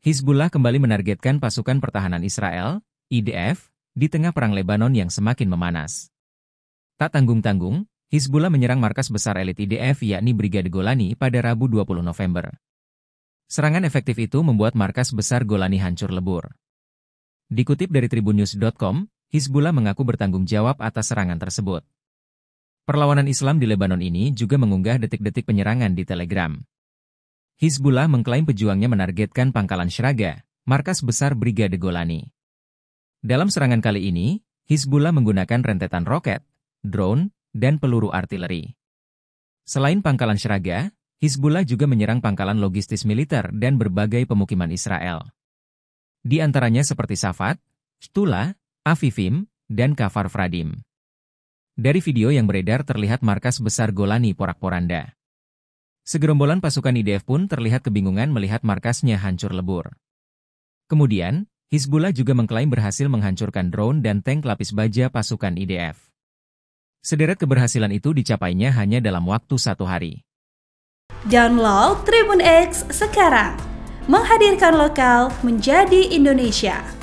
Hizbullah kembali menargetkan pasukan pertahanan Israel, IDF, di tengah perang Lebanon yang semakin memanas. Tak tanggung-tanggung, Hizbullah menyerang markas besar elit IDF yakni Brigade Golani pada Rabu 20 November. Serangan efektif itu membuat markas besar Golani hancur lebur. Dikutip dari tribunnews.com, Hizbullah mengaku bertanggung jawab atas serangan tersebut. Perlawanan Islam di Lebanon ini juga mengunggah detik-detik penyerangan di Telegram. Hizbullah mengklaim pejuangnya menargetkan pangkalan Seraga, markas besar Brigade Golani. Dalam serangan kali ini, Hizbullah menggunakan rentetan roket, drone, dan peluru artileri. Selain pangkalan Seraga, Hizbullah juga menyerang pangkalan logistis militer dan berbagai pemukiman Israel. Di antaranya seperti Safat, Stula, Afifim, dan Kafar Fradim. Dari video yang beredar terlihat markas besar Golani porak-poranda. Segerombolan pasukan IDF pun terlihat kebingungan melihat markasnya hancur lebur. Kemudian, Hizbullah juga mengklaim berhasil menghancurkan drone dan tank lapis baja pasukan IDF. Sederet keberhasilan itu dicapainya hanya dalam waktu satu hari. Download Tribun X sekarang, menghadirkan lokal menjadi Indonesia.